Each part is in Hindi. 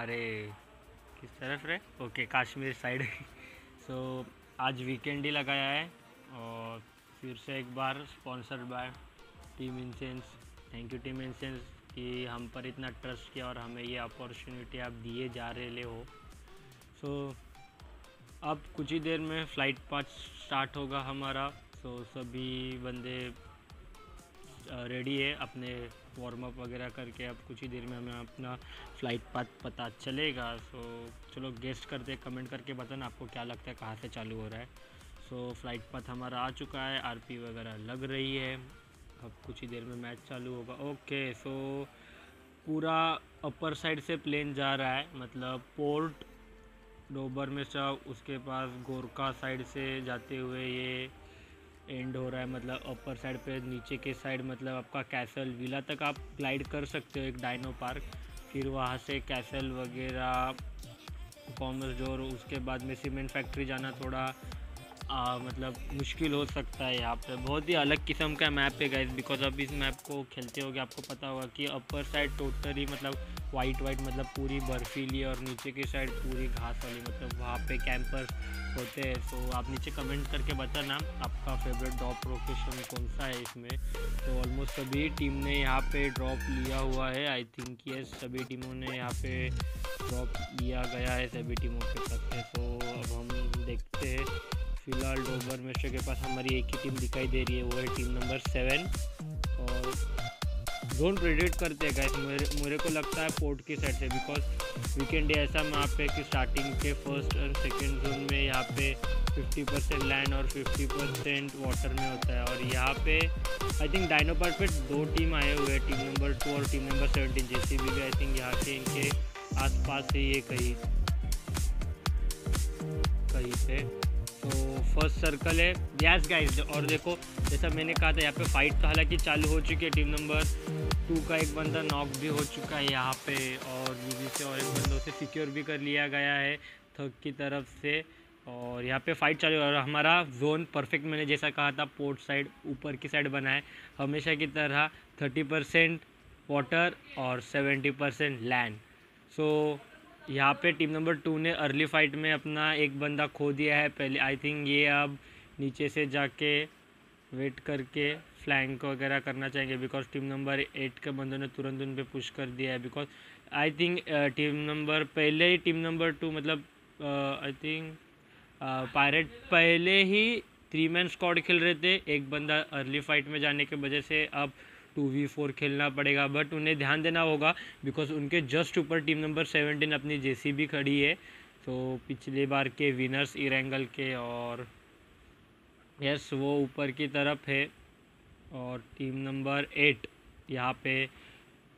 हमारे किस तरफ रहे ओके कश्मीर साइड सो आज वीकेंड ही लगाया है और फिर से एक बार sponsored by team Incense thank you team Incense कि हम पर इतना ट्रस्ट किया और हमें ये अपॉर्चुनिटी आप दिए जा रहे हो सो so, अब कुछ ही देर में फ़्लाइट पाँच स्टार्ट होगा हमारा सो so, सभी बंदे रेडी है अपने वार्म अप वगैरह करके अब कुछ ही देर में हमें अपना फ़्लाइट पाथ पता चलेगा सो चलो गेस्ट करते कमेंट करके बताना आपको क्या लगता है कहाँ से चालू हो रहा है सो फ्लाइट पथ हमारा आ चुका है आर वगैरह लग रही है अब कुछ ही देर में मैच चालू होगा ओके सो पूरा अपर साइड से प्लेन जा रहा है मतलब पोर्ट डोबर में शाह उसके पास गोरखा साइड से जाते हुए ये एंड हो रहा है मतलब अपर साइड पे नीचे के साइड मतलब आपका कैसल विला तक आप ग्लाइड कर सकते हो एक डायनो पार्क फिर वहाँ से कैसल वगैरह कॉमर्स डोर उसके बाद में सीमेंट फैक्ट्री जाना थोड़ा आ, मतलब मुश्किल हो सकता है यहाँ पे बहुत ही अलग किस्म का मैप है गाइज बिकॉज अब इस मैप को खेलते होगे आपको पता होगा कि अपर साइड टोटली मतलब वाइट वाइट मतलब पूरी बर्फीली और नीचे की साइड पूरी घास वाली मतलब वहाँ पे कैंपर्स होते हैं तो आप नीचे कमेंट करके बताना आपका फेवरेट ड्रॉप प्रोफेशन कौन सा है इसमें तो ऑलमोस्ट सभी टीम ने यहाँ पे ड्रॉप लिया हुआ है आई थिंक ये सभी टीमों ने यहाँ पे ड्रॉप लिया गया है सभी टीमों के साथ तो अब हम देखते हैं फिलहाल डोबर मिश्र के पास हमारी एक ही टीम दिखाई दे रही है वो है टीम नंबर सेवन और डोंट प्रिडिक्ट करते हैं गाइस मेरे मेरे को लगता है पोर्ट की साइड से बिकॉज वीकेंड ऐसा मैप है कि स्टार्टिंग के फर्स्ट और सेकेंड जोन में यहाँ पे 50 परसेंट लैंड और 50 परसेंट वाटर में होता है और यहाँ पे आई थिंक डायनो पर पे दो टीम आए हुए हैं टीम नंबर टू और टीम नंबर सेवेंटीन जैसे भी आई थिंक यहाँ के इनके आसपास से ये कहीं कहीं पे तो फर्स्ट सर्कल है यस गाइस और देखो जैसा मैंने कहा था यहाँ पे फाइट तो हालांकि चालू हो चुकी है टीम नंबर टू का एक बंदा नॉक भी हो चुका है यहाँ पे और यूजी से और एक बंदों से सिक्योर भी कर लिया गया है थक की तरफ से और यहाँ पे फाइट चालू और हमारा जोन परफेक्ट मैंने जैसा कहा था पोर्ट साइड ऊपर की साइड बना है हमेशा की तरह थर्टी परसेंट वाटर और सेवेंटी परसेंट लैंड सो यहाँ पे टीम नंबर टू ने अर्ली फाइट में अपना एक बंदा खो दिया है पहले आई थिंक ये अब नीचे से जाके वेट करके फ्लैंक वगैरह करना चाहेंगे बिकॉज टीम नंबर एट के बंदों ने तुरंत उन पर पुश कर दिया है because I think team number पहले ही टीम नंबर टू मतलब आई थिंक पायरेट पहले ही थ्री मैन स्कॉड खेल रहे थे एक बंदा अर्ली फाइट में जाने के वजह से अब टू वी फोर खेलना पड़ेगा बट उन्हें ध्यान देना होगा बिकॉज उनके जस्ट ऊपर टीम नंबर सेवनटीन अपनी जे भी खड़ी है तो पिछले बार के विनर्स इरेंगल के और यस वो ऊपर की तरफ है और टीम नंबर एट यहाँ पे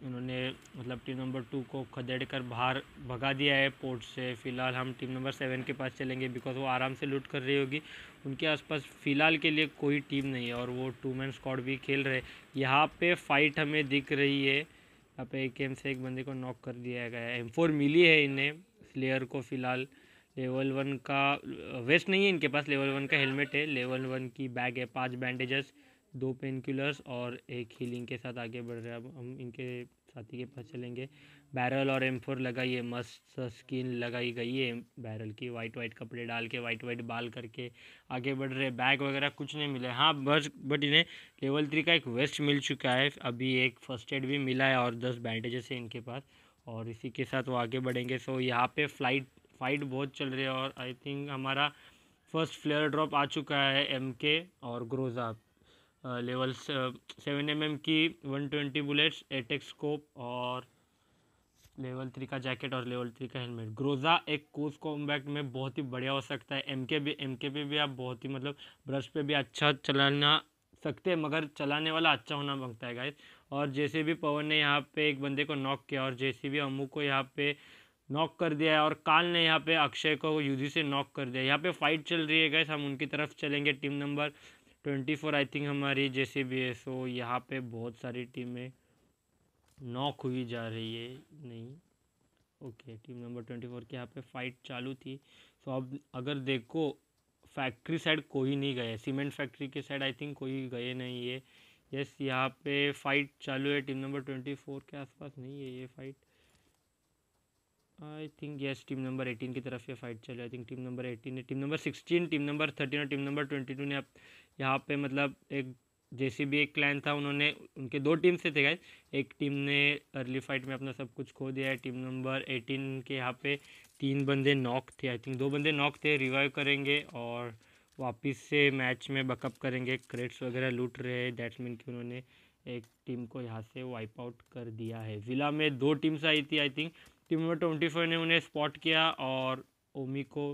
उन्होंने मतलब टीम नंबर टू को खदेड़ कर बाहर भगा दिया है पोर्ट से फिलहाल हम टीम नंबर सेवन के पास चलेंगे बिकॉज वो आराम से लूट कर रही होगी उनके आसपास फ़िलहाल के लिए कोई टीम नहीं है और वो टू मैन स्कॉड भी खेल रहे यहाँ पे फाइट हमें दिख रही है यहाँ पे एक एम से एक बंदे को नॉक कर दिया गया है एम फोर मिली है इन्हें स्लेयर को फ़िलहाल लेवल वन का वेस्ट नहीं है इनके पास लेवल वन का हेलमेट है लेवल वन की बैग है पाँच बैंडेजेस दो पेन किलर्स और एक हीलिंग के साथ आगे बढ़ रहे हैं अब हम इनके साथी के पास चलेंगे बैरल और एम फोर लगाई है मस्त स्किन लगाई गई है बैरल की वाइट वाइट कपड़े डाल के वाइट वाइट बाल करके आगे बढ़ रहे बैग वगैरह कुछ नहीं मिला हाँ बस बट इन्हें लेवल थ्री का एक वेस्ट मिल चुका है अभी एक फर्स्ट एड भी मिला है और दस बैंडेजेस है इनके पास और इसी के साथ वो आगे बढ़ेंगे सो यहाँ पर फ्लाइट फाइट बहुत चल रही है और आई थिंक हमारा फर्स्ट फ्लेयर ड्रॉप आ चुका है एम के और Groza level seven M M की one twenty bullets eight x scope scope और लेवल थ्री का जैकेट और लेवल थ्री का हेलमेट ग्रोज़ा एक कोस कॉम्बैक्ट में बहुत ही बढ़िया हो सकता है एम के भी एम के पे भी आप बहुत ही मतलब ब्रश पे भी अच्छा चलाना सकते हैं मगर चलाने वाला अच्छा होना मांगता है गाइस और जैसे भी पवन ने यहाँ पे एक बंदे को नॉक किया और जैसे भी अमू को यहाँ पे नॉक कर दिया है और काल ने यहाँ पे अक्षय को यूजी से नॉक कर दिया यहाँ पे फाइट चल रही है गैस हम उनकी तरफ चलेंगे team number twenty four I think हमारी जैसे भी है सो यहाँ पे बहुत सारी टीमें नॉक हुई जा रही है नहीं okay team number twenty four के यहाँ पे फाइट चालू थी सो अब अगर देखो फैक्ट्री साइड कोई नहीं गए सीमेंट फैक्ट्री के साइड आई थिंक कोई गए नहीं है यस यहाँ पे फाइट चालू है टीम नंबर ट्वेंटी फोर के आसपास नहीं है ये fight I think yes team number eighteen की तरफ ये फाइट चल रही I think team number eighteen ने team number sixteen team number thirteen और टीम नंबर ट्वेंटी टू ने यहाँ पे मतलब एक जैसे भी एक क्लैन था उन्होंने उनके दो टीम से थे गए एक टीम ने अर्ली फाइट में अपना सब कुछ खो दिया है टीम नंबर एटीन के यहाँ पे तीन बंदे नॉक थे आई थिंक दो बंदे नॉक थे रिवाइव करेंगे और वापस से मैच में बकअप करेंगे क्रेड्स वगैरह लूट रहे हैं दैट्स मीन कि उन्होंने एक टीम को यहाँ से वाइप आउट कर दिया है ज़िला में दो टीम्स आई थी I think team number twenty four ने उन्हें स्पॉट किया और ओमी को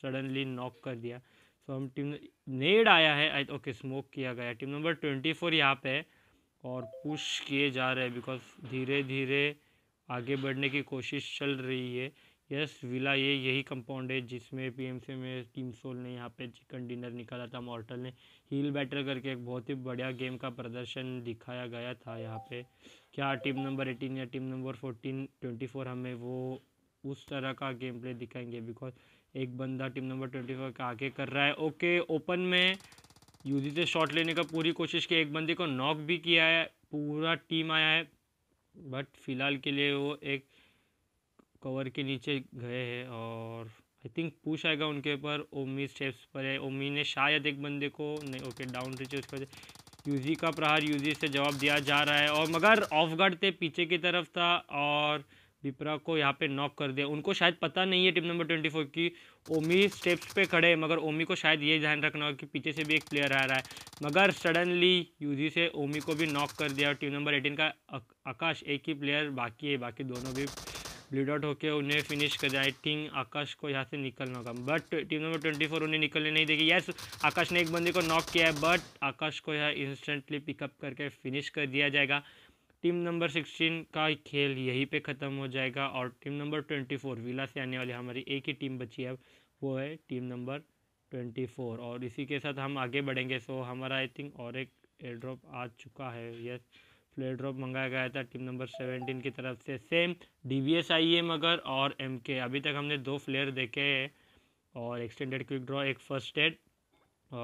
सडनली नॉक कर दिया हम टीम नेड आया है आई ओके स्मोक किया गया टीम नंबर ट्वेंटी फोर यहाँ पे और पुश किए जा रहे हैं बिकॉज धीरे धीरे आगे बढ़ने की कोशिश चल रही है यस विला ये यही कंपाउंड है जिसमें पीएमसी में टीम सोल ने यहाँ पे चिकन डिनर निकाला था मॉर्टल ने हील बैटर करके एक बहुत ही बढ़िया गेम का प्रदर्शन दिखाया गया था यहाँ पे क्या टीम नंबर एटीन या team number fourteen twenty four हमें वो उस तरह का गेम प्ले दिखाएंगे बिकॉज एक बंदा टीम नंबर ट्वेंटी फोर का आगे कर रहा है ओके ओपन में यूजी से शॉट लेने का पूरी कोशिश की एक बंदे को नॉक भी किया है पूरा टीम आया है बट फिलहाल के लिए वो एक कवर के नीचे गए हैं और आई थिंक पूछ आएगा उनके ऊपर ओमी स्टेप्स पर है ओमी ने शायद एक बंदे को नहीं ओके डाउन रिचे उस पर यूजी का प्रहार यूजी से जवाब दिया जा रहा है और मगर ऑफ गार्ड थे पीछे की तरफ था और विप्रा को यहाँ पे नॉक कर दिया उनको शायद पता नहीं है टीम नंबर ट्वेंटी फोर की ओमी स्टेप्स पे खड़े हैं मगर ओमी को शायद ये ध्यान रखना होगा कि पीछे से भी एक प्लेयर आ रहा है मगर सडनली यूजी से ओमी को भी नॉक कर दिया और टीम नंबर एटीन का आकाश एक ही प्लेयर बाकी है बाकी दोनों भी ब्लीड आउट होकर उन्हें फिनिश कर आई थिंक आकाश को यहाँ से निकलना होगा but team number twenty four उन्हें निकलने नहीं देगी यस आकाश ने एक बंदे को नॉक किया है बट आकाश को यह इंस्टेंटली पिकअप करके फिनिश कर दिया जाएगा टीम नंबर सिक्सटीन का खेल यहीं पे ख़त्म हो जाएगा और team number twenty four villa से आने वाली हमारी एक ही टीम बची है वो है टीम नंबर ट्वेंटी फोर और इसी के साथ हम आगे बढ़ेंगे सो हमारा आई थिंक और एक एयर ड्रॉप आ चुका है यस फ्लेयर ड्रॉप मंगाया गया था टीम नंबर सेवेंटीन की तरफ से same D V S I M मगर और एम के अभी तक हमने दो फ्लेयर देखे हैं और एक्सटेंडेड क्विक ड्रॉ एक फर्स्ट एड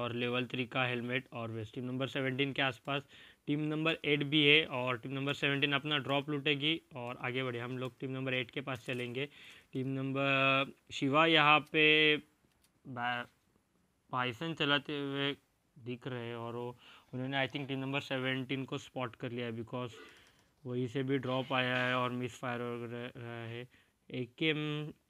और लेवल थ्री का हेलमेट और वेस्ट टीम नंबर सेवेंटीन के आसपास टीम नंबर एट भी है और टीम नंबर सेवनटीन अपना ड्रॉप लूटेगी और आगे बढ़े हम लोग टीम नंबर एट के पास चलेंगे टीम नंबर शिवा यहाँ पे पाइसन चलाते हुए दिख रहे हैं और वो उन्होंने I think team number seventeen को स्पॉट कर लिया है बिकॉज वहीं से भी ड्रॉप आया है और मिस फायर हो रहा है M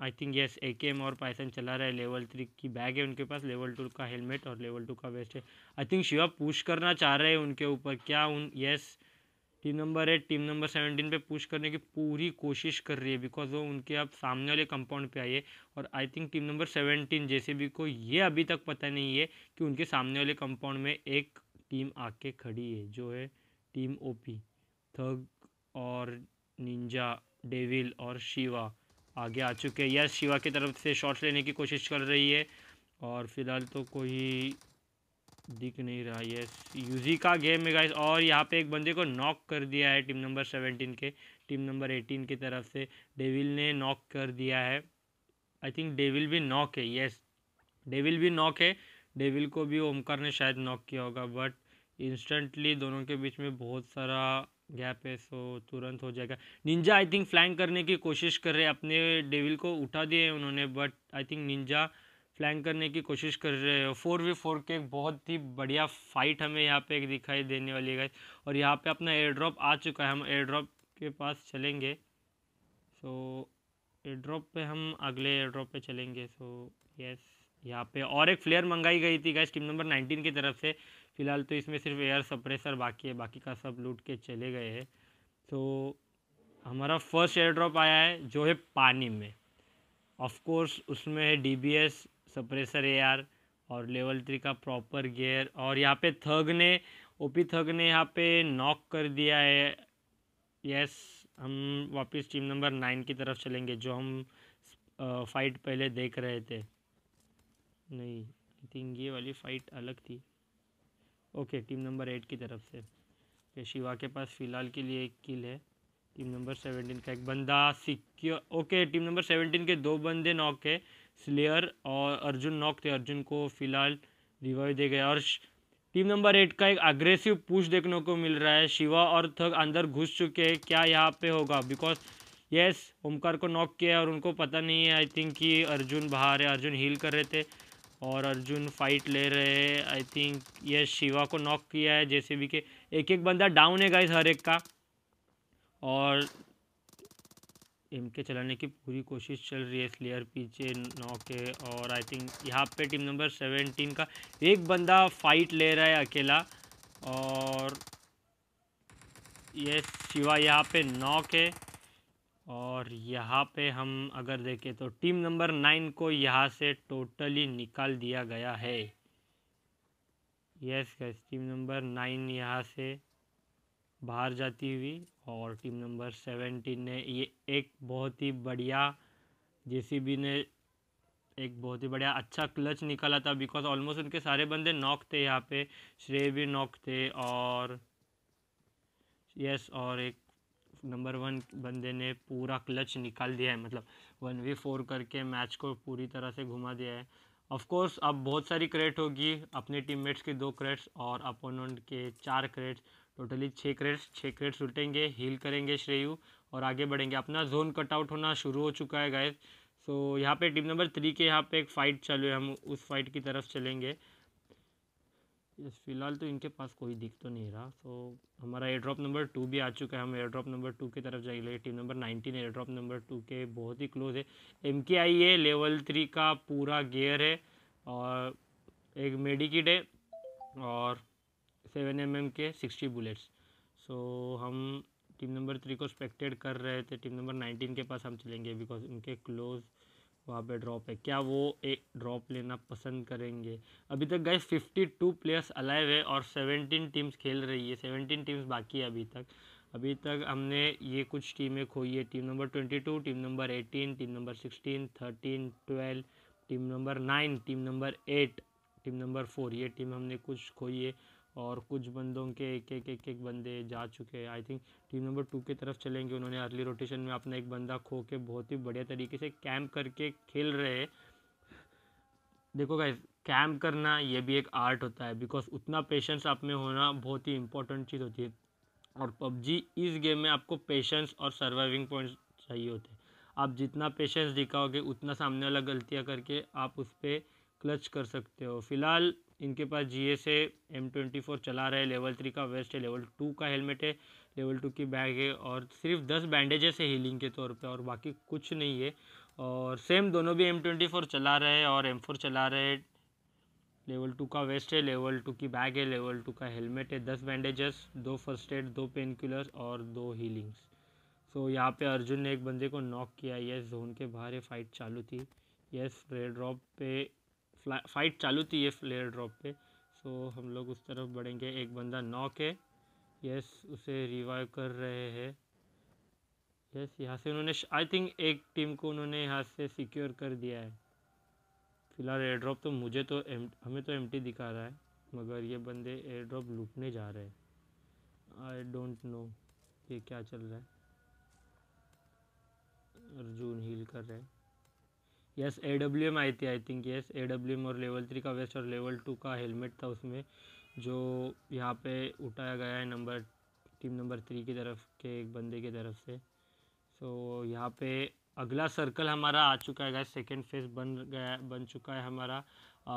I think yes M और पाइसन चला रहा है लेवल थ्री की बैग है उनके पास लेवल टू का हेलमेट और लेवल टू का वेस्ट है आई थिंक शिवा पुश करना चाह रहे हैं उनके ऊपर क्या उन yes team number eight team number seventeen पे पुश करने की पूरी कोशिश कर रही है बिकॉज वो उनके अब सामने वाले कंपाउंड पे आई है और I think team number seventeen जैसे भी को ये अभी तक पता नहीं है कि उनके सामने वाले कंपाउंड में एक टीम आके खड़ी है जो है टीम ओपी थग और निंजा डेविल और शिवा आगे आ चुके हैं यस शिवा की तरफ से शॉट लेने की कोशिश कर रही है और फिलहाल तो कोई दिख नहीं रहा यस यूजी का गेम है गाइस और यहाँ पे एक बंदे को नॉक कर दिया है टीम नंबर सेवेंटीन के टीम नंबर एटीन की तरफ से डेविल ने नॉक कर दिया है आई थिंक डेविल भी नॉक है यस डेविल भी नॉक है डेविल को भी ओमकार ने शायद नॉक किया होगा बट इंस्टेंटली दोनों के बीच में बहुत सारा गैप पे सो तुरंत हो जाएगा निंजा आई थिंक फ्लैंक करने की कोशिश कर रहे हैं अपने डेविल को उठा दिए उन्होंने but I think Ninja flank करने की कोशिश कर रहे हैं फोर वी फोर के बहुत ही बढ़िया फाइट हमें यहाँ पे दिखाई देने वाली है और यहाँ पे अपना एयर ड्रॉप आ चुका है हम एयर ड्रॉप के पास चलेंगे सो एयर ड्रॉप पर हम अगले एयर ड्रॉप पर चलेंगे सो यस यहाँ पे और एक फ्लेयर मंगाई गई थी गैस टीम नंबर नाइनटीन की तरफ से फिलहाल तो इसमें सिर्फ एयर सप्रेसर बाकी है बाकी का सब लूट के चले गए हैं तो हमारा फर्स्ट एयर ड्रॉप आया है जो है पानी में ऑफकोर्स उसमें है D B S suppressor A R और लेवल थ्री का प्रॉपर गेयर और यहाँ पे थग ने ओ पी थग ने यहाँ पे नॉक कर दिया है यस हम वापस टीम नंबर नाइन की तरफ चलेंगे जो हम फाइट uh, पहले देख रहे थे नहीं आई थिंक ये वाली फ़ाइट अलग थी ओके टीम नंबर एट की तरफ से okay, शिवा के पास फ़िलहाल के लिए एक किल है टीम नंबर सेवेंटीन का एक बंदा secure okay team number seventeen के दो बंदे नॉक है स्लेयर और अर्जुन नॉक थे अर्जुन को फ़िलहाल रिवाइव दे गए और टीम नंबर एट का एक अग्रेसिव पुश देखने को मिल रहा है शिवा और थग अंदर घुस चुके हैं क्या यहाँ पे होगा बिकॉज यस ओमकार को नॉक किया और उनको पता नहीं है आई थिंक कि अर्जुन बाहर है अर्जुन हील कर रहे थे और अर्जुन फाइट ले रहे हैं आई थिंक ये शिवा को नॉक किया है जैसे भी के एक एक बंदा डाउन है गाइस हर एक का और एम के चलाने की पूरी कोशिश चल रही है स्लेयर पीछे नॉक है और आई थिंक यहाँ पे टीम नंबर सेवेंटीन का एक बंदा फाइट ले रहा है अकेला और ये शिवा यहाँ पे नॉक है और यहाँ पे हम अगर देखें तो टीम नंबर नाइन को यहाँ से टोटली निकाल दिया गया है yes guys team number nine यहाँ से बाहर जाती हुई और टीम नंबर सेवेंटीन ने ये एक बहुत ही बढ़िया जेसीबी ने एक बहुत ही बढ़िया अच्छा क्लच निकाला था बिकॉज ऑलमोस्ट उनके सारे बंदे नॉक थे यहाँ पे श्रेय भी नॉक थे और यस और एक नंबर वन बंदे ने पूरा क्लच निकाल दिया है मतलब वन वी फोर करके मैच को पूरी तरह से घुमा दिया है ऑफ कोर्स अब बहुत सारी क्रेट होगी अपने टीममेट्स के दो क्रेट्स और अपोनेंट के चार क्रेट्स टोटली छः क्रेट्स छः क्रेट्स उल्टेंगे हील करेंगे श्रेयू और आगे बढ़ेंगे अपना जोन कटआउट होना शुरू हो चुका है गाइस सो so, यहाँ पे टीम नंबर थ्री के यहाँ पे एक फ़ाइट चालू है हम उस फाइट की तरफ चलेंगे यस फिलहाल तो इनके पास कोई दिख तो नहीं रहा सो हमारा एयर ड्रॉप नंबर टू भी आ चुका है हम एयर ड्रॉप नंबर टू की तरफ जाएंगे team number nineteen air drop number two के बहुत ही क्लोज है एम के आई है लेवल थ्री का पूरा गेयर है और एक मेडिकिट है और सेवन एम एम के सिक्सटी बुलेट्स सो हम टीम नंबर थ्री को स्पेक्टेड कर रहे थे टीम नंबर नाइनटीन के पास हम चलेंगे बिकॉज उनके क्लोज़ वहाँ पे ड्रॉप है क्या वो एक ड्रॉप लेना पसंद करेंगे अभी तक गए 52 प्लेयर्स अलाइव है और 17 टीम्स खेल रही है 17 टीम्स बाकी है अभी तक अभी तक हमने ये कुछ टीमें खोई है team number 22 team number 18 team number 16 13 12 team number 9 team number 8 team number 4 ये टीम हमने कुछ खोई है और कुछ बंदों के एक एक एक एक बंदे जा चुके हैं I think team number two की तरफ चलेंगे उन्होंने अर्ली रोटेशन में अपना एक बंदा खो के बहुत ही बढ़िया तरीके से कैम्प करके खेल रहे देखो गाइस कैम्प करना ये भी एक आर्ट होता है बिकॉज उतना पेशेंस आप में होना बहुत ही इंपॉर्टेंट चीज़ होती है और पबजी इस गेम में आपको पेशेंस और सर्वाइविंग पॉइंट्स चाहिए होते हैं आप जितना पेशेंस दिखाओगे उतना सामने वाला गलतियाँ करके आप उस पर क्लच कर सकते हो फिलहाल इनके पास G S A M twenty four चला रहे लेवल थ्री का वेस्ट है लेवल टू का हेलमेट है लेवल टू की बैग है और सिर्फ दस बैंडेजेस है हीलिंग के तौर पे और बाकी कुछ नहीं है और सेम दोनों भी एम ट्वेंटी फोर चला रहे हैं और एम फोर चला रहे हैं लेवल टू का वेस्ट है लेवल टू की बैग है लेवल टू का हेलमेट है दस बैंडेजेस दो फर्स्ट एड दो पेन किलर और दो हीलिंग्स सो so, यहाँ पे अर्जुन ने एक बंदे को नॉक किया यस जोन के बाहर ये फाइट चालू थी यस रेड ड्रॉप पे फाइट चालू थी ये फ्लेयर ड्रॉप पे सो हम लोग उस तरफ बढ़ेंगे एक बंदा नॉक है यस उसे रिवाइव कर रहे हैं यस यहाँ से उन्होंने आई थिंक एक टीम को उन्होंने यहाँ से सिक्योर कर दिया है फिलहाल एयर ड्रॉप तो मुझे तो एम हमें तो एम दिखा रहा है मगर ये बंदे एयर ड्रॉप लूटने जा रहे हैं आई डोंट नो ये क्या चल रहा है अर्जुन हील कर रहे हैं यस ए डब्ल्यू एम आई थी I think yes A W M और लेवल थ्री का वेस्ट और लेवल टू का हेलमेट था उसमें जो यहाँ पे उठाया गया है नंबर टीम नंबर थ्री की तरफ के एक बंदे की तरफ से सो so, यहाँ पे अगला सर्कल हमारा आ चुका है सेकेंड फेज बन गया बन चुका है हमारा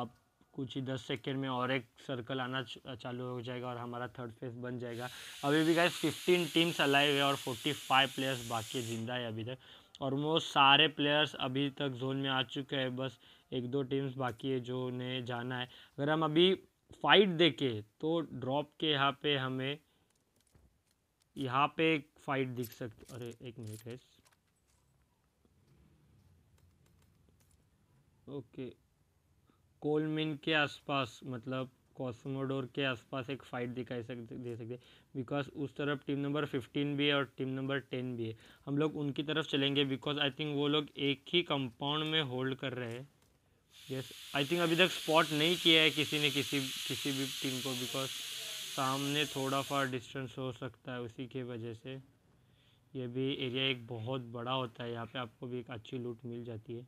आप कुछ ही दस सेकेंड में और एक सर्कल आना चालू हो जाएगा और हमारा थर्ड फेज बन जाएगा अभी भी गए फिफ्टीन टीम्स अलाइव है और फोर्टी फाइव प्लेयर्स बाकी ज़िंदा है अभी तक और वो सारे प्लेयर्स अभी तक जोन में आ चुके हैं बस एक दो टीम्स बाकी है जो उन्हें जाना है अगर हम अभी फाइट देखें तो ड्रॉप के यहाँ पे हमें यहाँ पे एक फाइट दिख सकती अरे एक मिनट है ओके कोलमिन के आसपास मतलब कॉस्मोडोर के आसपास एक फाइट दिखाई सकते दे सकते बिकॉज उस तरफ टीम नंबर फिफ्टीन भी है और टीम नंबर टेन भी है हम लोग उनकी तरफ चलेंगे बिकॉज आई थिंक वो लोग एक ही कंपाउंड में होल्ड कर रहे हैं यस आई थिंक अभी तक स्पॉट नहीं किया है किसी ने किसी किसी भी टीम को बिकॉज सामने थोड़ा फार डिस्टेंस हो सकता है उसी के वजह से ये भी एरिया एक बहुत बड़ा होता है यहाँ पे आपको भी एक अच्छी लूट मिल जाती है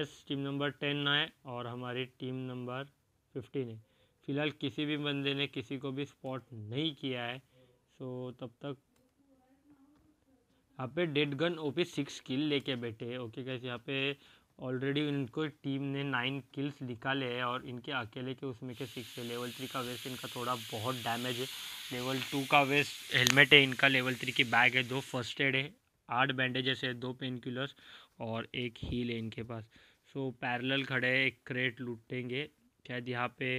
यस टीम नंबर टेन आए और हमारी टीम नंबर फिफ्टीन है फ़िलहाल किसी भी बंदे ने किसी को भी स्पॉट नहीं किया है सो तब तक यहाँ पे Dead Gun O P six kill लेके बैठे हैं ओके कैसे यहाँ पे ऑलरेडी इनको टीम ने नाइन किल्स निकाले हैं और इनके अकेले के उसमें के सिक्स है लेवल थ्री का वेस्ट इनका थोड़ा बहुत डैमेज है लेवल टू का वेस्ट हेलमेट है इनका लेवल थ्री की बैग है दो फर्स्ट एड है आठ बैंडेजेस है दो पेन किलर्स और एक हील है इनके पास सो पैरल खड़े एक क्रेट लूटेंगे शायद यहाँ पे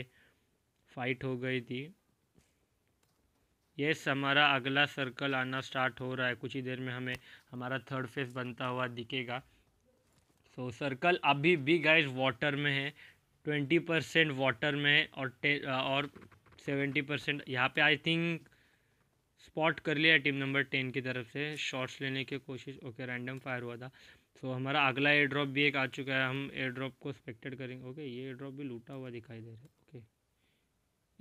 फाइट हो गई थी यस हमारा अगला सर्कल आना स्टार्ट हो रहा है कुछ ही देर में हमें हमारा थर्ड फेस बनता हुआ दिखेगा सो so, सर्कल अभी भी गाइस वाटर में है ट्वेंटी परसेंट वाटर में है और टे और सेवेंटी परसेंट यहाँ पे आई थिंक स्पॉट कर लिया टीम नंबर टेन की तरफ से शॉट्स लेने की कोशिश ओके रैंडम फायर हुआ था सो so, हमारा अगला एयर ड्रॉप भी एक आ चुका है हम एयर ड्रॉप को स्पेक्टेड करेंगे ओके ये एयर ड्रॉप भी लूटा हुआ दिखाई दे रहा है ओके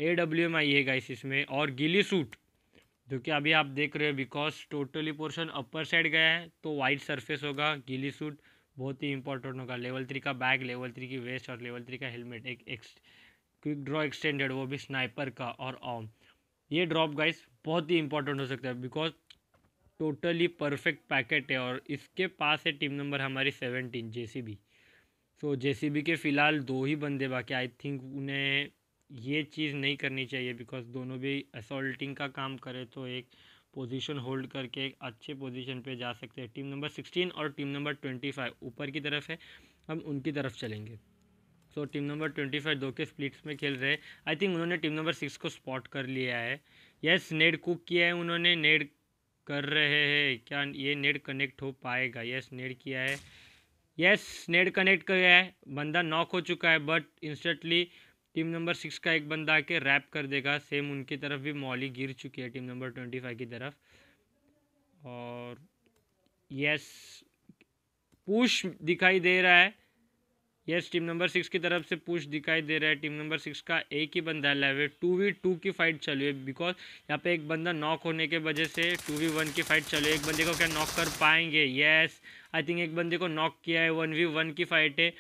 ए डब्ल्यू एम आई है गाइस इसमें और गिली सूट जो कि अभी आप देख रहे हो because totally portion upper side गया है तो वाइट सरफेस होगा गिली सूट बहुत ही इंपॉर्टेंट होगा लेवल थ्री का बैग लेवल थ्री की वेस्ट और लेवल थ्री का हेलमेट एक एक्स क्विक ड्रॉ एक्सटेंडेड वो भी स्नाइपर का और ऑम ये ड्रॉप गाइस बहुत ही इंपॉर्टेंट हो सकता है बिकॉज टोटली परफेक्ट पैकेट है और इसके पास है टीम नंबर हमारी seventeen J C B so J C B के फ़िलहाल दो ही बंदे बाकी आई थिंक उन्हें ये चीज़ नहीं करनी चाहिए बिकॉज दोनों भी असोल्टिंग का काम करें तो एक पोजीशन होल्ड करके एक अच्छे पोजीशन पे जा सकते हैं टीम नंबर सिक्सटीन और टीम नंबर ट्वेंटी फाइव ऊपर की तरफ है हम उनकी तरफ चलेंगे so team number twenty five दो के स्प्लिट्स में खेल रहे हैं आई थिंक उन्होंने टीम नंबर सिक्स को स्पॉट कर लिया है यस नेड कुक किया है उन्होंने नेड कर रहे हैं क्या ये नेट कनेक्ट हो पाएगा यस नेट किया है यस नेट कनेक्ट किया है बंदा नॉक हो चुका है but instantly team number six का एक बंदा आके रैप कर देगा सेम उनकी तरफ भी मॉली गिर चुकी है टीम नंबर ट्वेंटी फाइव की तरफ और यस पुश दिखाई दे रहा है यस टीम नंबर सिक्स की तरफ से पुश दिखाई दे रहा है टीम नंबर सिक्स का एक ही बंदा लाइव लेवे टू वी टू की फाइट चल रही है बिकॉज यहाँ पे एक बंदा नॉक होने के वजह से टू वी वन की फाइट चल रही है एक बंदे को क्या नॉक कर पाएंगे येस आई थिंक एक बंदे को नॉक किया है वन वी वन की फाइट है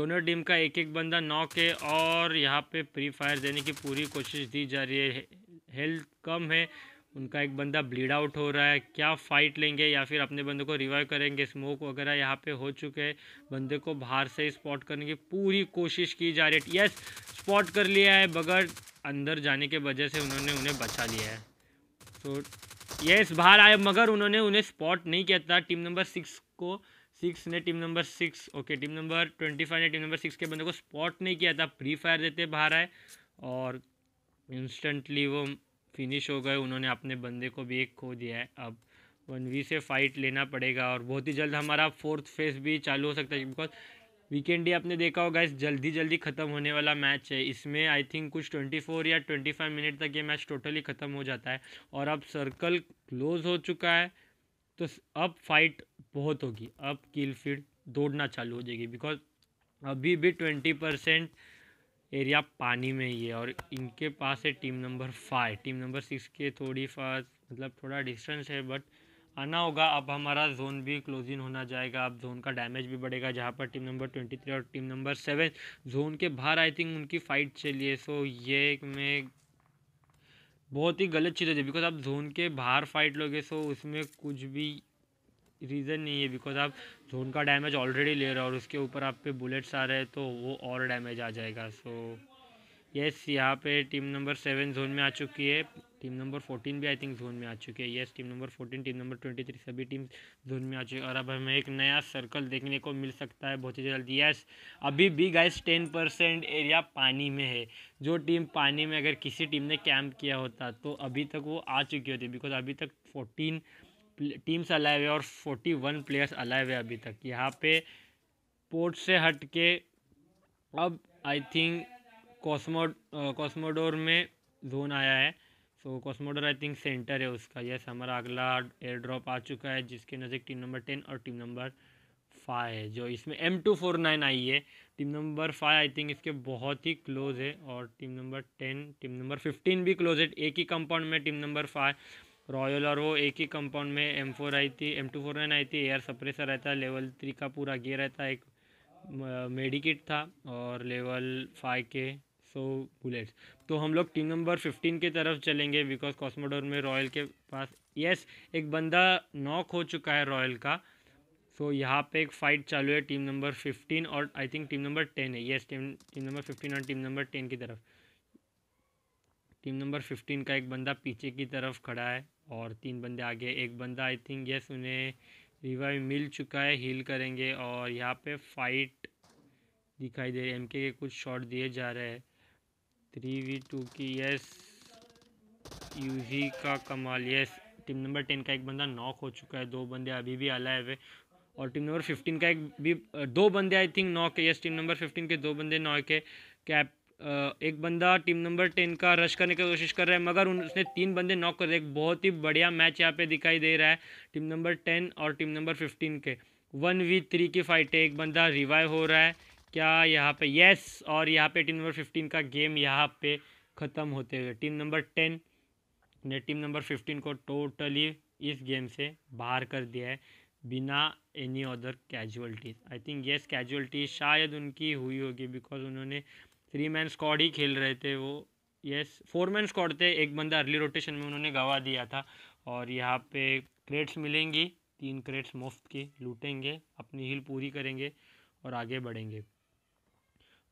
दोनों टीम का एक एक बंदा नॉक है और यहाँ पे फ्री फायर देने की पूरी कोशिश दी जा रही है हेल्थ कम है उनका एक बंदा ब्लीड आउट हो रहा है क्या फ़ाइट लेंगे या फिर अपने बंदे को रिवाइव करेंगे स्मोक वगैरह यहाँ पे हो चुके हैं बंदे को बाहर से स्पॉट करने की पूरी कोशिश की जा रही है यस स्पॉट कर लिया है बगैर अंदर जाने के वजह से उन्होंने उन्हें बचा लिया है तो यस बाहर आए मगर उन्होंने उन्हें स्पॉट नहीं किया था टीम नंबर सिक्स को सिक्स ने team number six okay team number twenty five ने टीम नंबर सिक्स के बंदे को स्पॉट नहीं किया था फ्री फायर देते बाहर आए और इंस्टेंटली वो फिनिश हो गए उन्होंने अपने बंदे को भी एक खो दिया है अब वन वी से फाइट लेना पड़ेगा और बहुत ही जल्द हमारा फोर्थ फेज़ भी चालू हो सकता है बिकॉज वीकेंड ही आपने देखा होगा इस जल्दी जल्दी ख़त्म होने वाला मैच है इसमें आई थिंक कुछ ट्वेंटी फोर या ट्वेंटी फाइव मिनट तक ये मैच टोटली ख़त्म हो जाता है और अब सर्कल क्लोज हो चुका है तो अब फाइट बहुत होगी अब किल फिर दौड़ना चालू हो जाएगी बिकॉज अभी भी ट्वेंटी परसेंट एरिया पानी में ही है और इनके पास है team number five team number six के थोड़ी फास्ट मतलब थोड़ा डिस्टेंस है बट आना होगा अब हमारा जोन भी क्लोजिंग होना जाएगा अब जोन का डैमेज भी बढ़ेगा जहाँ पर टीम नंबर ट्वेंटी थ्री और टीम नंबर सेवन जोन के बाहर आई थिंक उनकी फ़ाइट चली है सो ये मैं बहुत ही गलत चीज़ होती है बिकॉज आप जोन के बाहर फाइट लोगे सो उसमें कुछ भी रीज़न नहीं है बिकॉज आप जोन का डैमेज ऑलरेडी ले रहे हो और उसके ऊपर आप पे बुलेट्स आ रहे हैं तो वो और डैमेज आ जाएगा सो यस यहाँ पे टीम नंबर सेवन जोन में आ चुकी है टीम नंबर फोर्टीन भी आई थिंक जोन में आ चुकी है yes team number fourteen team number twenty three सभी टीम जोन में आ चुकी है और अब हमें एक नया सर्कल देखने को मिल सकता है बहुत ही जल्दी यस अभी भी गाइस टेन परसेंट एरिया पानी में है जो टीम पानी में अगर किसी टीम ने कैंप किया होता तो अभी तक वो आ चुकी होती बिकॉज अभी तक फोर्टीन टीम्स अलाए हुए और फोर्टी वन प्लेयर्स अलाए हुए अभी तक यहाँ पे पोर्ट से हट के अब आई थिंक कॉस्मो कॉस्मोडोर में जोन आया है सो कॉस्मोडोर आई थिंक सेंटर है उसका यस हमारा अगला एयर ड्रॉप आ चुका है जिसके नज़दीक टीम नंबर टेन और टीम नंबर फाइव है जो इसमें एम टू फोर नाइन आई है team number five I think इसके बहुत ही क्लोज है और team number ten team number fifteen भी क्लोज है एक ही कंपाउंड में टीम नंबर फाइव रॉयल और वो एक ही कंपाउंड में एम फोर आई थी एम टू फोर नाइन आई थी एयर सप्रेसर रहता है लेवल थ्री का पूरा गियर रहता है एक मेडिकट था और लेवल फाइव के सो बुलेट्स तो हम लोग टीम नंबर फिफ्टीन की तरफ चलेंगे बिकॉज कॉस्मोडोर में रॉयल के पास यस एक बंदा नॉक हो चुका है रॉयल का सो so, यहाँ पे एक फ़ाइट चालू है टीम नंबर फिफ्टीन और I think team number ten है yes team team number fifteen और टीम नंबर टेन की तरफ टीम नंबर फिफ्टीन का एक बंदा पीछे की तरफ खड़ा है और तीन बंदे आगे एक बंदा आई थिंक यस उन्हें रिवाइव मिल चुका है हील करेंगे और यहाँ पे फाइट दिखाई दे रही है एम के कुछ शॉट दिए जा रहे हैं थ्री वी टू की यस जी का कमाल यस टीम नंबर टेन का एक बंदा नॉक हो चुका है दो बंदे अभी भी आला है और टीम नंबर फिफ्टीन का एक भी दो बंदे आई थिंक नॉक है यस टीम नंबर फिफ्टीन के दो बंदे नॉक है कैप एक बंदा टीम नंबर टेन का रश करने की कोशिश कर रहा है मगर उसने तीन बंदे नॉक कर दिए एक बहुत ही बढ़िया मैच यहाँ पे दिखाई दे रहा है टीम नंबर टेन और टीम नंबर फिफ्टीन के वन वी थ्री की फाइट है एक बंदा रिवाइव हो रहा है क्या यहाँ पे यस और यहाँ पे टीम नंबर फिफ्टीन का गेम यहाँ पे ख़त्म होते हुए टीम नंबर टेन ने टीम नंबर फिफ्टीन को टोटली इस गेम से बाहर कर दिया है बिना any other casualties I think yes casualties शायद उनकी हुई होगी बिकॉज उन्होंने थ्री मैन स्कॉड ही खेल रहे थे वो यस फोर मैन स्कॉड थे एक बंदा अर्ली रोटेशन में उन्होंने गवा दिया था और यहाँ पे क्रेट्स मिलेंगी तीन क्रेट्स मुफ्त की लूटेंगे अपनी हिल पूरी करेंगे और आगे बढ़ेंगे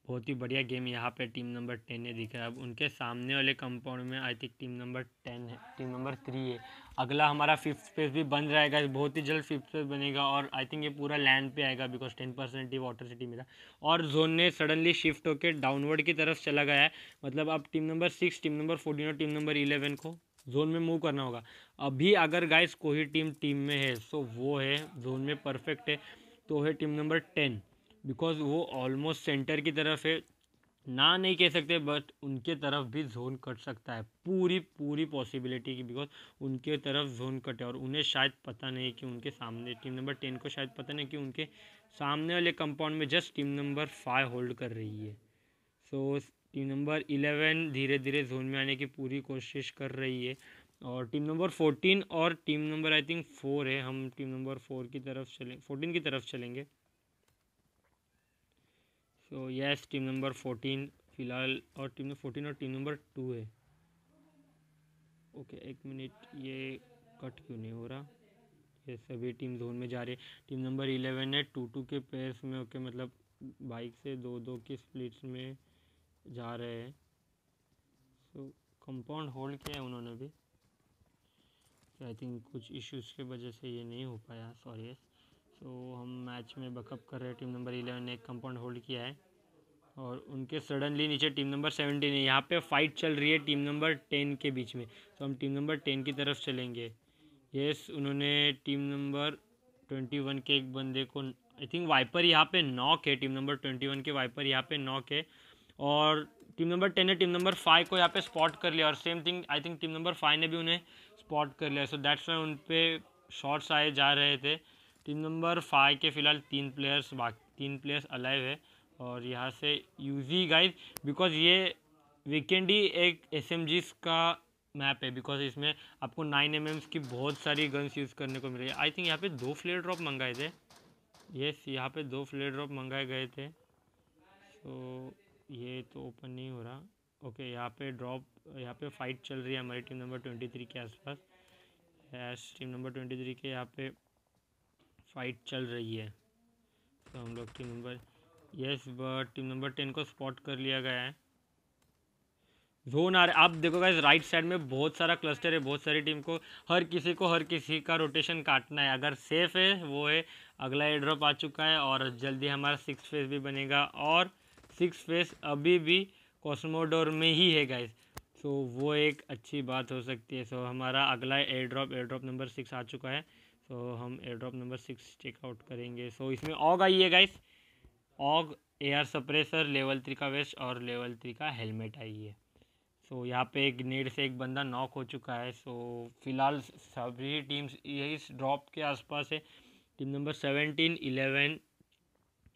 बहुत ही बढ़िया गेम यहाँ पे टीम नंबर टेन ने दिख रहा है अब उनके सामने वाले कंपाउंड में I think team number ten है टीम नंबर थ्री है अगला हमारा फिफ्थ स्पेस भी बन रहेगा बहुत ही जल्द फिफ्थ स्पेस बनेगा और आई थिंक ये पूरा लैंड पे आएगा बिकॉज टेन परसेंट ही वाटर सिटी मिला और जोन ने सडनली शिफ्ट होकर डाउनवर्ड की तरफ चला गया है मतलब अब team number six team number fourteen और टीम नंबर इलेवन को जोन में मूव करना होगा अभी अगर गाइस कोई टीम टीम में है सो वो है जोन में परफेक्ट है तो है टीम नंबर टेन बिकॉज वो ऑलमोस्ट सेंटर की तरफ है ना नहीं कह सकते बट उनके तरफ भी जोन कट सकता है पूरी पूरी पॉसिबिलिटी की बिकॉज उनके तरफ जोन कटे और उन्हें शायद पता नहीं कि उनके सामने टीम नंबर टेन को शायद पता नहीं कि उनके सामने वाले कंपाउंड में just team number five hold कर रही है so so, team number eleven धीरे धीरे जोन में आने की पूरी कोशिश कर रही है और टीम नंबर फोर्टीन और team number I think four है हम टीम नंबर फोर की तरफ चलें फोर्टीन की तरफ चलेंगे so yes team number fourteen फ़िलहाल और टीम नंबर फोर्टीन और टीम नंबर टू है ओके okay, एक मिनट ये कट क्यों नहीं हो रहा ये सभी टीम जोन में जा रही है टीम नंबर इलेवन है टू टू के पेयर्स में ओके okay, मतलब बाइक से दो दो की स्प्लिट्स में जा रहे हैं सो कंपाउंड होल्ड किया है उन्होंने भी आई थिंक कुछ इश्यूज़ के वजह से ये नहीं हो पाया सॉरी तो हम मैच में बकअप कर रहे हैं टीम नंबर इलेवन ने एक कंपाउंड होल्ड किया है और उनके सडनली नीचे टीम नंबर सेवनटीन है यहाँ पे फाइट चल रही है टीम नंबर टेन के बीच में तो हम टीम नंबर टेन की तरफ चलेंगे यस उन्होंने टीम नंबर ट्वेंटी वन के एक बंदे को आई थिंक वाइपर यहाँ पे नॉक है टीम नंबर ट्वेंटी वन के वाइपर यहाँ पे नॉक है और टीम नंबर टेन ने टीम नंबर फाइव को यहाँ पे स्पॉट कर लिया और same thing I think team number five ने भी उन्हें स्पॉट कर लिया सो दैट्स वाई उन पर शॉर्ट्स आए जा रहे थे टीम नंबर फाइव के फिलहाल तीन प्लेयर्स बाकी तीन प्लेयर्स अलाइव है और यहाँ से यूजी गाइज बिकॉज ये वीकेंड ही एक एस का मैप है बिकॉज इसमें आपको नाइन एम की बहुत सारी गन्स यूज़ करने को है आई थिंक यहाँ पे दो फ्लेयर ड्रॉप मंगाए थे येस यहाँ पे दो फ्लेयर ड्रॉप मंगाए गए थे सो so, ये तो ओपन नहीं हो रहा ओके okay, यहाँ पे ड्रॉप यहाँ पे फाइट चल रही है हमारी टीम नंबर ट्वेंटी थ्री के आसपास टीम नंबर ट्वेंटी थ्री के यहाँ पे फाइट चल रही है तो हम लोग team number yes but team number ten को स्पॉट कर लिया गया है जोन आ रहा आप देखोगा इस राइट साइड में बहुत सारा क्लस्टर है बहुत सारी टीम को हर किसी को हर किसी का रोटेशन काटना है अगर सेफ है वो है अगला एड्रॉप आ चुका है और जल्दी हमारा सिक्स फेस भी बनेगा और सिक्स फेस अभी भी कॉस्मोडोर में ही है गाइज सो वो एक अच्छी बात हो सकती है सो हमारा अगला air drop air drop number six आ चुका है सो तो हम air drop number six check out करेंगे सो इसमें ऑग आई है guys AUG air suppressor level three का वेस्ट और लेवल थ्री का हेलमेट आई है सो यहाँ पे नेट से एक बंदा नॉक हो चुका है सो फिलहाल सभी टीम्स यही इस ड्रॉप के आसपास है team number seventeen eleven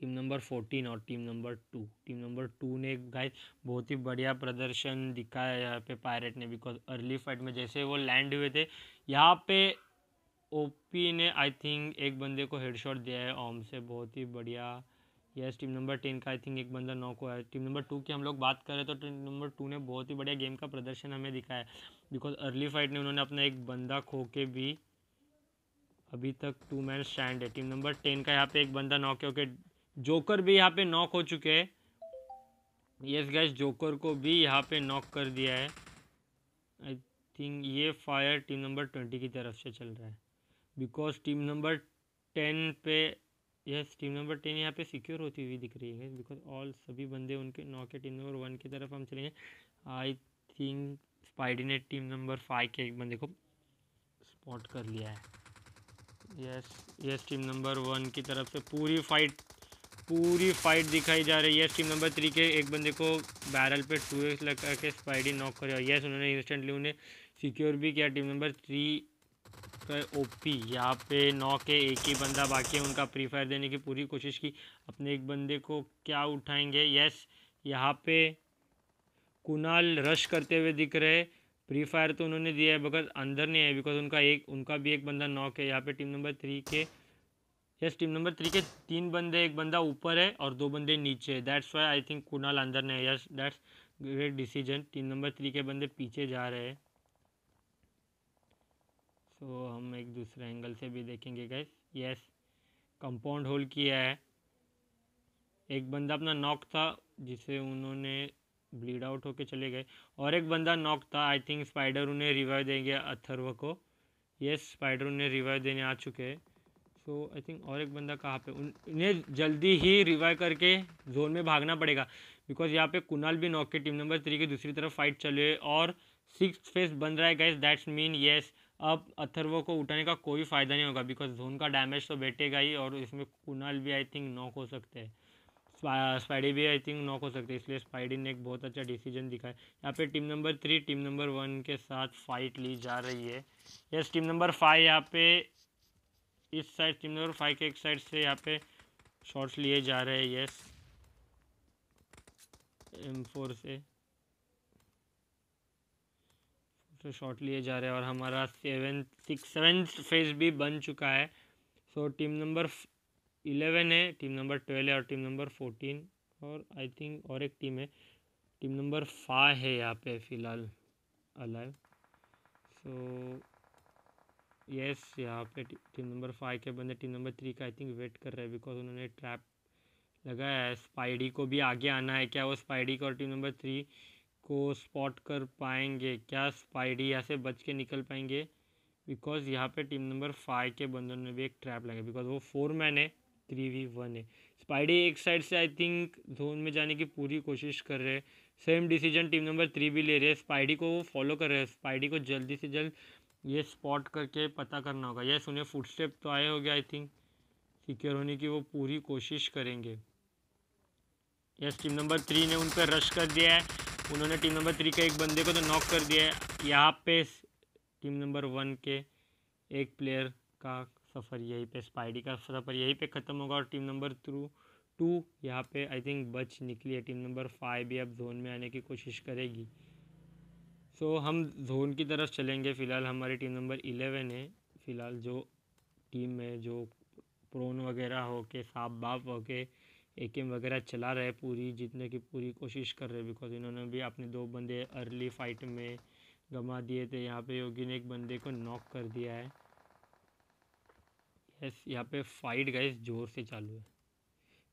team number fourteen और team number two team number two ने गाइस बहुत ही बढ़िया प्रदर्शन दिखाया यहाँ पे पायरेट ने बिकॉज अर्ली फाइट में जैसे वो लैंड हुए थे यहाँ पे ओपी ने आई थिंक एक बंदे को हेडशॉट दिया है ओम से बहुत ही बढ़िया यस टीम नंबर टेन का आई थिंक एक बंदा नौ को है टीम नंबर टू की हम लोग बात करें तो टीम नंबर टू ने बहुत ही बढ़िया गेम का प्रदर्शन हमें दिखाया है बिकॉज अर्ली फाइट में उन्होंने अपना एक बंदा खो के भी अभी तक टू मैन स्टैंड है टीम नंबर टेन का यहाँ पे एक बंदा नॉक है ओके जोकर भी यहाँ पे नॉक हो चुके हैं यस गैस जोकर को भी यहाँ पे नॉक कर दिया है आई थिंक ये फायर टीम नंबर ट्वेंटी की तरफ से चल रहा है बिकॉज टीम नंबर टेन पे यस टीम नंबर टेन यहाँ पे सिक्योर होती हुई दिख रही है बिकॉज ऑल सभी बंदे उनके नौ के टीम नंबर वन की तरफ हम चलेंगे आई थिंक स्पाइडी ने टीम नंबर फाइव के एक बंदे को स्पॉट कर लिया है yes yes team number one की तरफ से पूरी फाइट पूरी फाइट दिखाई जा रही है यस टीम नंबर थ्री के एक बंदे को बैरल पे टू एक्स लगा के स्पाइडी नॉक कर यस उन्होंने इंस्टेंटली उन्हें सिक्योर भी किया टीम नंबर थ्री ओपी यहाँ पे नौ के एक ही बंदा बाकी है उनका प्री फायर देने की पूरी कोशिश की अपने एक बंदे को क्या उठाएंगे यस यहाँ पे कुनाल रश करते हुए दिख रहे प्री फायर तो उन्होंने दिया है बगैर अंदर नहीं है बिकॉज उनका एक उनका भी एक बंदा नॉक है यहाँ पे टीम नंबर थ्री के यस टीम नंबर थ्री के तीन बंदे एक बंदा ऊपर है और दो बंदे नीचे है that's why I think Kunal अंदर नहीं है yes that's great decision team number three के बंदे पीछे जा रहे हैं सो so, हम एक दूसरे एंगल से भी देखेंगे गैस यस कंपाउंड होल किया है एक बंदा अपना नॉक था जिसे उन्होंने ब्लीड आउट होके चले गए और एक बंदा नॉक था आई थिंक स्पाइडर उन्हें रिवाइव देंगे अथर्व को यस स्पाइडर उन्हें रिवाइव देने आ चुके हैं सो आई थिंक और एक बंदा कहाँ पे उन्हें जल्दी ही रिवाइव करके जोन में भागना पड़ेगा बिकॉज यहाँ पे कुनाल भी नॉक के टीम नंबर थ्री की दूसरी तरफ फाइट चले और सिक्स फेस बन रहा है गैस दैट्स मीन येस अब अथर्व को उठाने का कोई फ़ायदा नहीं होगा बिकॉज धोन का डैमेज तो बैठेगा ही और इसमें कुनाल भी आई थिंक नॉक हो सकते हैं स्पाइडी भी आई थिंक नॉक हो सकते हैं इसलिए स्पाइडी ने एक बहुत अच्छा डिसीजन दिखाया यहाँ पे team number three team number one के साथ फाइट ली जा रही है यस टीम नंबर फाइव यहाँ पे इस साइड टीम नंबर फाइव के एक साइड से यहाँ पे शॉर्ट्स लिए जा रहे हैं यस एम फोर से सो शॉट लिए जा रहे हैं और हमारा सेवन सिक्स सेवेंथ फेज भी बन चुका है सो टीम नंबर इलेवन है टीम नंबर ट्वेल्व है और टीम नंबर फोर्टीन और आई थिंक और एक टीम है टीम नंबर फाइव है यहाँ पे फ़िलहाल अलाइव सो यस यहाँ पे टीम नंबर फाइव के बंदे टीम नंबर थ्री का आई थिंक वेट कर रहे हैं बिकॉज उन्होंने ट्रैप लगाया है स्पाइडी को भी आगे आना है क्या वो स्पाइडी का और टीम नंबर थ्री को स्पॉट कर पाएंगे क्या स्पाइडी यहाँ से बच के निकल पाएंगे बिकॉज यहाँ पे टीम नंबर फाइव के बंदों ने भी एक ट्रैप लगा बिकॉज वो फोर मैन है थ्री वी वन है स्पाइडी एक साइड से आई थिंक जोन में जाने की पूरी कोशिश कर रहे हैं same decision team number three भी ले रहे हैं स्पाइडी को वो फॉलो कर रहे हैं स्पाइडी को जल्दी से जल्द ये स्पॉट करके पता करना होगा यस उन्हें फुटस्टेप तो आए हो गए आई थिंक सिक्योर होने की वो पूरी कोशिश करेंगे यस टीम नंबर थ्री ने उन पर रश कर दिया है उन्होंने टीम नंबर थ्री के एक बंदे को तो नॉक कर दिया है यहाँ पे टीम नंबर वन के एक प्लेयर का सफ़र यहीं पे स्पाइडी का सफ़र यहीं पे ख़त्म होगा और टीम नंबर थ्रू टू यहाँ पे आई थिंक बच निकली है टीम नंबर फाइव भी अब जोन में आने की कोशिश करेगी सो so, हम जोन की तरफ चलेंगे फ़िलहाल हमारी टीम नंबर इलेवन है फ़िलहाल जो टीम में जो प्रोन वगैरह हो के साफ बाप हो के ए के एम वगैरह चला रहे पूरी जितने की पूरी कोशिश कर रहे बिकॉज इन्होंने भी अपने दो बंदे अर्ली फाइट में गमा दिए थे यहाँ पे योगी ने एक बंदे को नॉक कर दिया है यस यहाँ पे फाइट गए ज़ोर से चालू है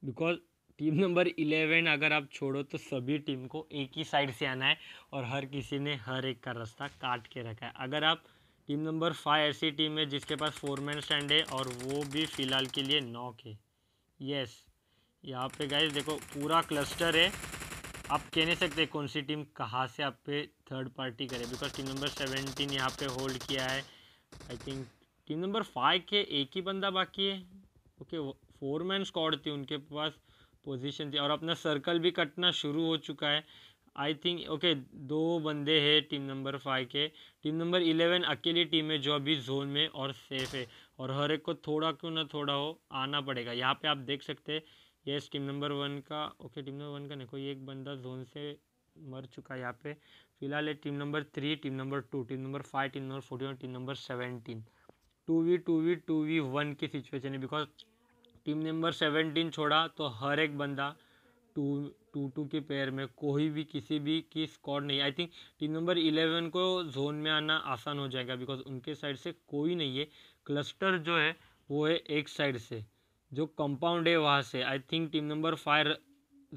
बिकॉज टीम नंबर इलेवन अगर आप छोड़ो तो सभी टीम को एक ही साइड से आना है और हर किसी ने हर एक का रास्ता काट के रखा है अगर आप टीम नंबर फाइव ऐसी टीम है जिसके पास फोर मैन स्टैंड है और वो भी फ़िलहाल के लिए नॉक है यस यहाँ पे गाइज देखो पूरा क्लस्टर है आप कह नहीं सकते कौन सी टीम कहाँ से आप पे थर्ड पार्टी करे बिकॉज टीम नंबर सेवेंटीन यहाँ पे होल्ड किया है I think team number five के एक ही बंदा बाकी है ओके फोर मैन स्कॉड थी उनके पास पोजीशन थी और अपना सर्कल भी कटना शुरू हो चुका है आई थिंक ओके दो बंदे हैं टीम नंबर फाइव के टीम नंबर इलेवन अकेली टीम है जो अभी जोन में और सेफ है और हर एक को थोड़ा क्यों ना थोड़ा हो आना पड़ेगा यहाँ पर आप देख सकते हैं यस टीम नंबर वन का ओके टीम नंबर वन का नहीं कोई एक बंदा जोन से मर चुका है यहाँ पे फिलहाल है team number three team number two team number five team number fourteen team number seventeen two v two v two v one की सिचुएशन है बिकॉज टीम नंबर सेवनटीन छोड़ा तो हर एक बंदा टू टू टू के पेयर में कोई भी किसी भी की स्कॉड नहीं I think team number eleven को जोन में आना आसान हो जाएगा बिकॉज उनके साइड से कोई नहीं है क्लस्टर जो है वो है एक साइड से जो कंपाउंड है वहाँ से I think team number five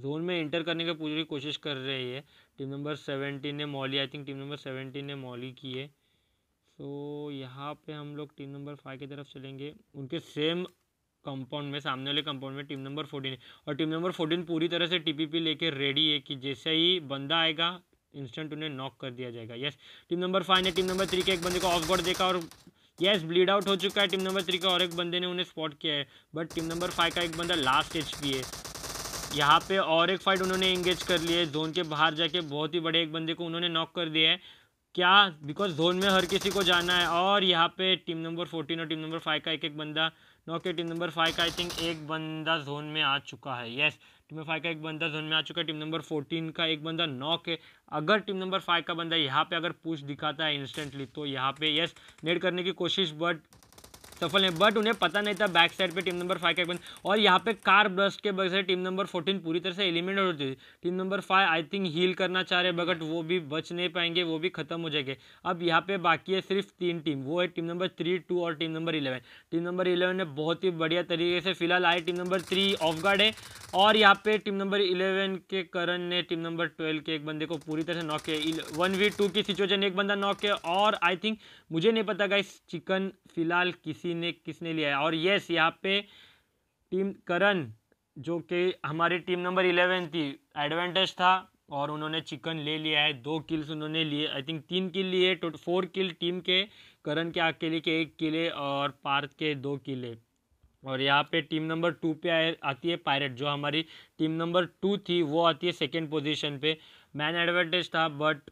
zone में एंटर करने की पूरी कोशिश कर रही है टीम नंबर सेवेंटीन ने Molly I think team number seventeen ने मॉली की है सो so, यहाँ पे हम लोग टीम नंबर फाइव की तरफ चलेंगे उनके सेम कंपाउंड में सामने वाले कंपाउंड में टीम नंबर फोर्टीन और टीम नंबर फोर्टीन पूरी तरह से टीपीपी लेके रेडी है कि जैसे ही बंदा आएगा इंस्टेंट उन्हें नॉक कर दिया जाएगा यस टीम नंबर फाइव ने टीम नंबर थ्री के एक बंदे को ऑफ गॉड देखा और यस ब्लीड आउट हो चुका है टीम नंबर थ्री का और एक बंदे ने उन्हें स्पॉट किया है बट टीम नंबर फाइव का एक बंदा लास्ट एच पी है यहाँ पे और एक फाइट उन्होंने एंगेज कर लिया है जोन के बाहर जाके बहुत ही बड़े एक बंदे को उन्होंने नॉक कर दिया है क्या बिकॉज जोन में हर किसी को जाना है और यहाँ पे टीम नंबर फोर्टीन और टीम नंबर फाइव का एक एक बंदा नॉक है टीम नंबर फाइव का आई थिंक एक बंदा जोन में आ चुका है यस yes. टीम फाइव का एक बंदा धन में आ चुका है टीम नंबर फोर्टीन का एक बंदा नॉक है अगर टीम नंबर फाइव का बंदा यहाँ पे अगर पुश दिखाता है इंस्टेंटली तो यहाँ पे यस नेट करने की कोशिश बट सफल नहीं बट उन्हें पता नहीं था बैक साइड पे टीम नंबर फाइव का और यहाँ पे कार ब्रस्ट के वजह से टीम नंबर फोर्टीन पूरी तरह से एलिमिनेट हो चुकी team number five I think heal करना चाह रहे बगट वो भी बच नहीं पाएंगे वो भी खत्म हो जाएंगे अब यहाँ पे बाकी है सिर्फ तीन टीम वो है टीम नंबर थ्री टू और team number eleven team number eleven ने बहुत ही बढ़िया तरीके से फिलहाल आए team number three off guard है और यहाँ पे टीम नंबर इलेवन के करण ने टीम नंबर ट्वेल्व के एक बंदे को पूरी तरह से नॉक किया वन वी टू की सिचुएशन एक बंदा नॉक किया और आई थिंक मुझे नहीं पता गाइस चिकन फिलहाल किसी किसी ने किसने लिया है और यस यहाँ पे टीम करण जो कि हमारी टीम नंबर इलेवन थी एडवांटेज था और उन्होंने चिकन ले लिया है दो किल्स उन्होंने लिए आई थिंक तीन किल लिए टोटल फोर किल टीम के करण के अकेले के एक किले और पार्थ के दो किले और यहाँ पे टीम नंबर टू पे आए आती है पायरेट जो हमारी टीम नंबर टू थी वो आती है सेकेंड पोजिशन पे मैन एडवांटेज था बट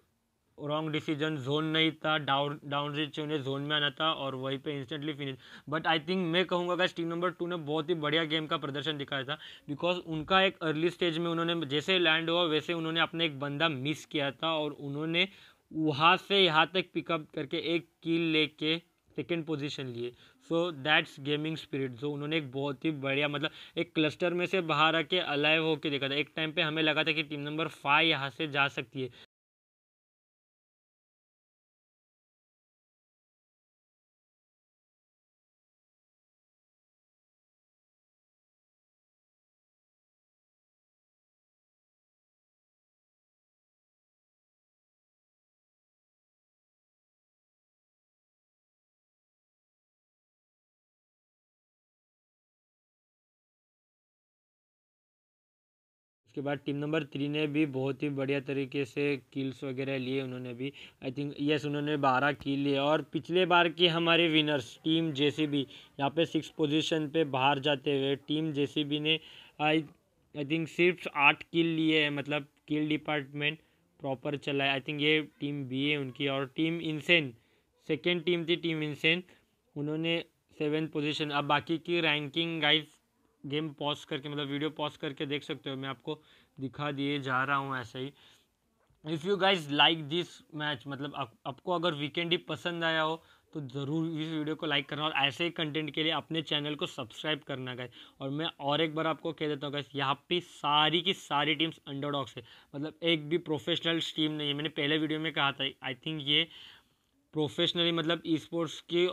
रॉन्ग डिसीजन जोन नहीं था डाउन डाउन रिच से उन्हें जोन में आना था और वहीं पे instantly finish but I think मैं कहूँगा कि टीम नंबर टू ने बहुत ही बढ़िया गेम का प्रदर्शन दिखाया था बिकॉज उनका एक अर्ली स्टेज में उन्होंने जैसे लैंड हुआ वैसे उन्होंने अपने एक बंदा मिस किया था और उन्होंने वहाँ से यहाँ तक पिकअप करके एक कील लेके सेकेंड पोजिशन लिए सो दैट्स गेमिंग स्पिरिट जो उन्होंने एक बहुत ही बढ़िया मतलब एक क्लस्टर में से बाहर आके अलाइव होके देखा था एक टाइम पे हमें लगा था कि टीम नंबर फाइव यहाँ से जा सकती है उसके बाद टीम नंबर थ्री ने भी बहुत ही बढ़िया तरीके से किल्स वगैरह लिए उन्होंने भी आई थिंक यस उन्होंने बारह किल लिए और पिछले बार की हमारे विनर्स टीम जेसीबी यहाँ पर सिक्स पोजिशन पर बाहर जाते हुए टीम जेसीबी ने आई आई थिंक सिर्फ आठ किल लिए हैं मतलब किल डिपार्टमेंट प्रॉपर चला है आई थिंक ये टीम बी है उनकी और टीम इंसेन सेकेंड टीम थी टीम इंसेन उन्होंने सेवन पोजिशन अब बाकी की रैंकिंग गाइस गेम पॉज करके मतलब वीडियो पॉज करके देख सकते हो मैं आपको दिखा दिए जा रहा हूँ ऐसे ही if you guys like this match मतलब आप, आपको अगर वीकेंड ही पसंद आया हो तो ज़रूर इस वीडियो को लाइक करना और ऐसे ही कंटेंट के लिए अपने चैनल को सब्सक्राइब करना गाइज और मैं और एक बार आपको कह देता हूँ गाइज यहाँ पे सारी की सारी टीम्स अंडरडॉग्स है मतलब एक भी प्रोफेशनल टीम नहीं है मैंने पहले वीडियो में कहा था आई थिंक ये प्रोफेशनली मतलब ई स्पोर्ट्स की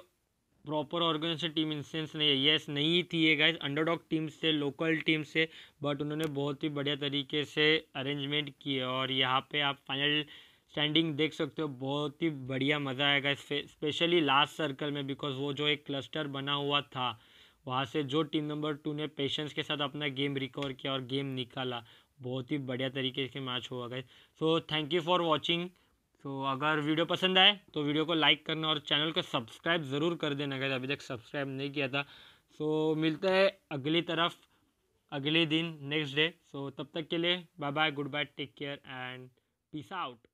प्रॉपर ऑर्गेनाइजेशन टीम इंस्टेंस नहीं है येस नहीं थी ये गाइज अंडरडॉग टीम से लोकल टीम से बट उन्होंने बहुत ही बढ़िया तरीके से अरेंजमेंट किए और यहाँ पे आप फाइनल स्टैंडिंग देख सकते हो बहुत ही बढ़िया मज़ा आएगा स्पेशली लास्ट सर्कल में बिकॉज वो जो एक क्लस्टर बना हुआ था वहाँ से जो टीम नंबर टू ने पेशेंस के साथ अपना गेम रिकवर किया और गेम निकाला बहुत ही बढ़िया तरीके से मैच हुआ गए so thank you for watching तो अगर वीडियो पसंद आए तो वीडियो को लाइक करना और चैनल को सब्सक्राइब ज़रूर कर देना अगर अभी तक सब्सक्राइब नहीं किया था सो मिलते हैं अगली तरफ अगले दिन नेक्स्ट डे सो तब तक के लिए bye bye goodbye take care and peace out